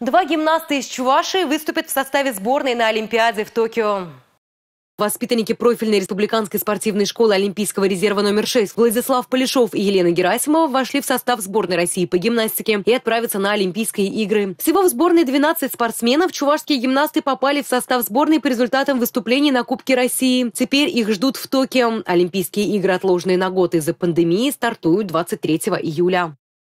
Два гимнаста из Чувашии выступят в составе сборной на Олимпиаде в Токио. Воспитанники профильной республиканской спортивной школы Олимпийского резерва номер 6 Владислав Полишов и Елена Герасимова вошли в состав сборной России по гимнастике и отправятся на Олимпийские игры. Всего в сборной 12 спортсменов чувашские гимнасты попали в состав сборной по результатам выступлений на Кубке России. Теперь их ждут в Токио. Олимпийские игры, отложенные на год из-за пандемии, стартуют 23 июля.